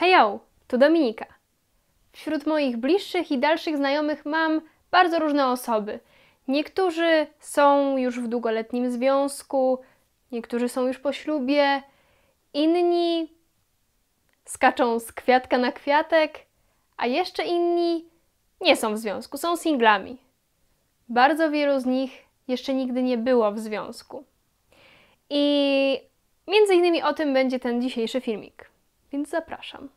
Hejo, to Dominika. Wśród moich bliższych i dalszych znajomych mam bardzo różne osoby. Niektórzy są już w długoletnim związku, niektórzy są już po ślubie, inni skaczą z kwiatka na kwiatek, a jeszcze inni nie są w związku, są singlami. Bardzo wielu z nich jeszcze nigdy nie było w związku. I między innymi o tym będzie ten dzisiejszy filmik więc zapraszam.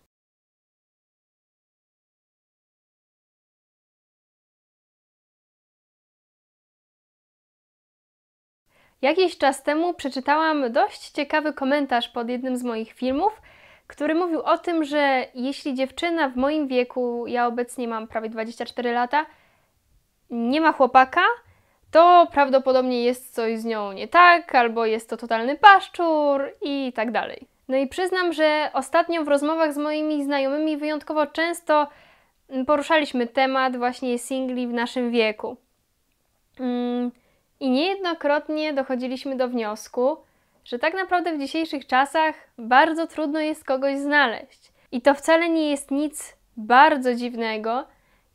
Jakiś czas temu przeczytałam dość ciekawy komentarz pod jednym z moich filmów, który mówił o tym, że jeśli dziewczyna w moim wieku, ja obecnie mam prawie 24 lata, nie ma chłopaka, to prawdopodobnie jest coś z nią nie tak, albo jest to totalny paszczur i tak dalej. No i przyznam, że ostatnio w rozmowach z moimi znajomymi wyjątkowo często mm, poruszaliśmy temat właśnie singli w naszym wieku. Mm, I niejednokrotnie dochodziliśmy do wniosku, że tak naprawdę w dzisiejszych czasach bardzo trudno jest kogoś znaleźć. I to wcale nie jest nic bardzo dziwnego,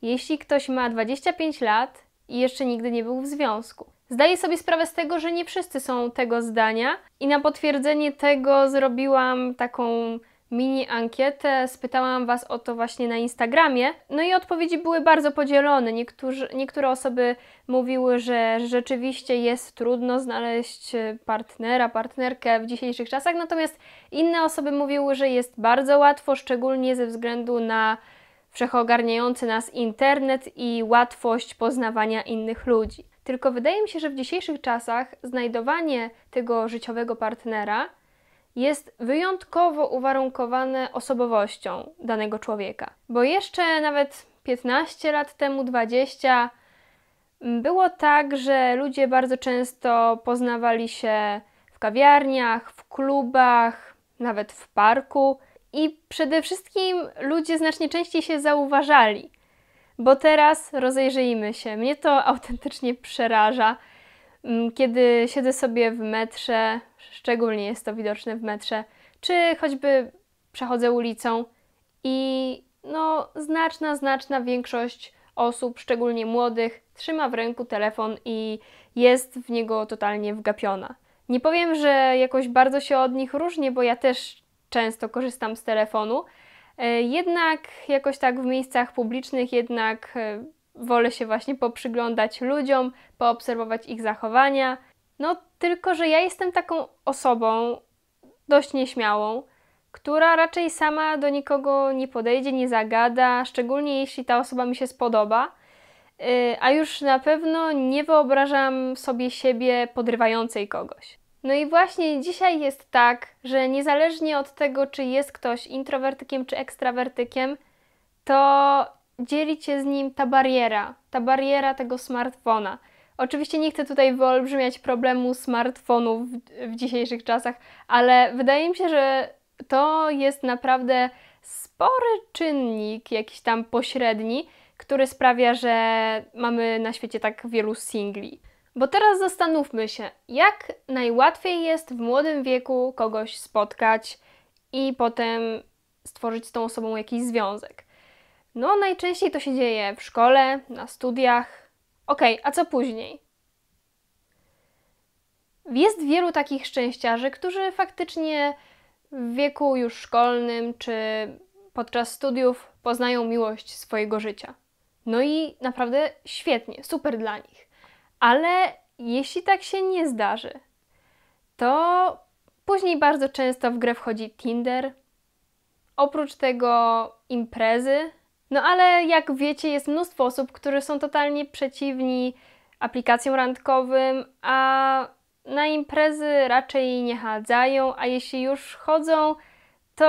jeśli ktoś ma 25 lat i jeszcze nigdy nie był w związku. Zdaję sobie sprawę z tego, że nie wszyscy są tego zdania, i na potwierdzenie tego zrobiłam taką mini ankietę, spytałam Was o to właśnie na Instagramie. No i odpowiedzi były bardzo podzielone. Niektórzy, niektóre osoby mówiły, że rzeczywiście jest trudno znaleźć e, partnera, partnerkę w dzisiejszych czasach, natomiast inne osoby mówiły, że jest bardzo łatwo, szczególnie ze względu na wszechogarniający nas internet i łatwość poznawania innych ludzi. Tylko wydaje mi się, że w dzisiejszych czasach znajdowanie tego życiowego partnera jest wyjątkowo uwarunkowane osobowością danego człowieka. Bo jeszcze nawet 15 lat temu, 20, było tak, że ludzie bardzo często poznawali się w kawiarniach, w klubach, nawet w parku i przede wszystkim ludzie znacznie częściej się zauważali bo teraz rozejrzyjmy się. Mnie to autentycznie przeraża. Mm, kiedy siedzę sobie w metrze, szczególnie jest to widoczne w metrze, czy choćby przechodzę ulicą i no, znaczna, znaczna większość osób, szczególnie młodych, trzyma w ręku telefon i jest w niego totalnie wgapiona. Nie powiem, że jakoś bardzo się od nich różnię, bo ja też często korzystam z telefonu, E, jednak jakoś tak w miejscach publicznych jednak e, wolę się właśnie poprzyglądać ludziom, poobserwować ich zachowania. No tylko, że ja jestem taką osobą dość nieśmiałą, która raczej sama do nikogo nie podejdzie, nie zagada, szczególnie jeśli ta osoba mi się spodoba. E, a już na pewno nie wyobrażam sobie siebie podrywającej kogoś. No i właśnie dzisiaj jest tak, że niezależnie od tego, czy jest ktoś introwertykiem czy ekstrawertykiem, to dzieli cię z nim ta bariera, ta bariera tego smartfona. Oczywiście nie chcę tutaj wyolbrzymiać problemu smartfonów w, w dzisiejszych czasach, ale wydaje mi się, że to jest naprawdę spory czynnik, jakiś tam pośredni, który sprawia, że mamy na świecie tak wielu singli. Bo teraz zastanówmy się, jak najłatwiej jest w młodym wieku kogoś spotkać i potem stworzyć z tą osobą jakiś związek. No, najczęściej to się dzieje w szkole, na studiach. Okej, okay, a co później? Jest wielu takich szczęściarzy, którzy faktycznie w wieku już szkolnym czy podczas studiów poznają miłość swojego życia. No i naprawdę świetnie, super dla nich. Ale jeśli tak się nie zdarzy, to później bardzo często w grę wchodzi Tinder. Oprócz tego imprezy. No ale jak wiecie, jest mnóstwo osób, które są totalnie przeciwni aplikacjom randkowym, a na imprezy raczej nie chadzają, a jeśli już chodzą, to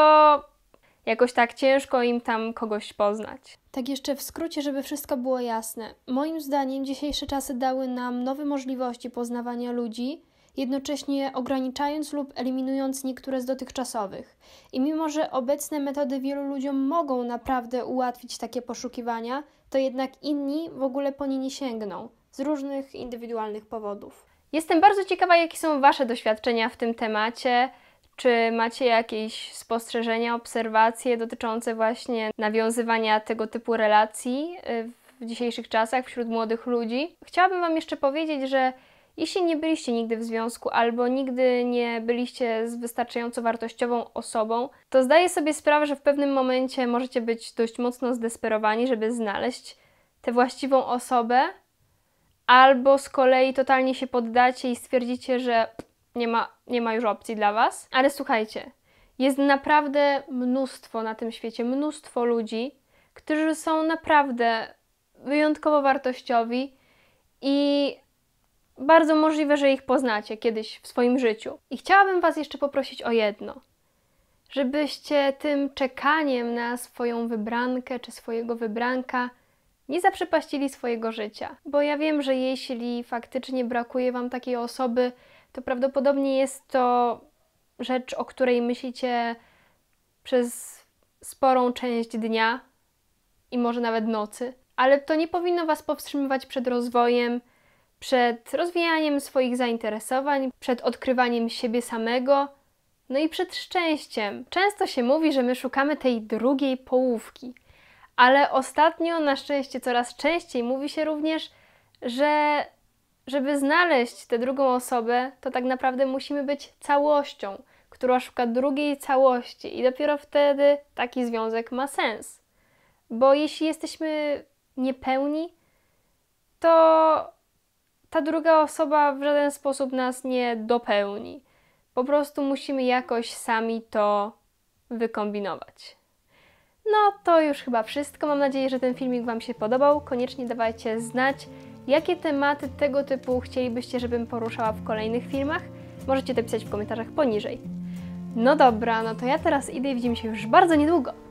jakoś tak ciężko im tam kogoś poznać. Tak jeszcze w skrócie, żeby wszystko było jasne. Moim zdaniem dzisiejsze czasy dały nam nowe możliwości poznawania ludzi, jednocześnie ograniczając lub eliminując niektóre z dotychczasowych. I mimo, że obecne metody wielu ludziom mogą naprawdę ułatwić takie poszukiwania, to jednak inni w ogóle po nie nie sięgną z różnych indywidualnych powodów. Jestem bardzo ciekawa, jakie są Wasze doświadczenia w tym temacie. Czy macie jakieś spostrzeżenia, obserwacje dotyczące właśnie nawiązywania tego typu relacji y, w dzisiejszych czasach wśród młodych ludzi? Chciałabym Wam jeszcze powiedzieć, że jeśli nie byliście nigdy w związku albo nigdy nie byliście z wystarczająco wartościową osobą, to zdaję sobie sprawę, że w pewnym momencie możecie być dość mocno zdesperowani, żeby znaleźć tę właściwą osobę, albo z kolei totalnie się poddacie i stwierdzicie, że nie ma, nie ma już opcji dla Was. Ale słuchajcie, jest naprawdę mnóstwo na tym świecie, mnóstwo ludzi, którzy są naprawdę wyjątkowo wartościowi i bardzo możliwe, że ich poznacie kiedyś w swoim życiu. I chciałabym Was jeszcze poprosić o jedno: żebyście tym czekaniem na swoją wybrankę czy swojego wybranka nie zaprzepaścili swojego życia. Bo ja wiem, że jeśli faktycznie brakuje Wam takiej osoby, to prawdopodobnie jest to rzecz, o której myślicie przez sporą część dnia i może nawet nocy. Ale to nie powinno Was powstrzymywać przed rozwojem, przed rozwijaniem swoich zainteresowań, przed odkrywaniem siebie samego, no i przed szczęściem. Często się mówi, że my szukamy tej drugiej połówki, ale ostatnio na szczęście coraz częściej mówi się również, że żeby znaleźć tę drugą osobę, to tak naprawdę musimy być całością, która szuka drugiej całości, i dopiero wtedy taki związek ma sens. Bo jeśli jesteśmy niepełni, to ta druga osoba w żaden sposób nas nie dopełni. Po prostu musimy jakoś sami to wykombinować. No to już chyba wszystko. Mam nadzieję, że ten filmik Wam się podobał. Koniecznie dawajcie znać, Jakie tematy tego typu chcielibyście, żebym poruszała w kolejnych filmach? Możecie to pisać w komentarzach poniżej. No dobra, no to ja teraz idę i widzimy się już bardzo niedługo.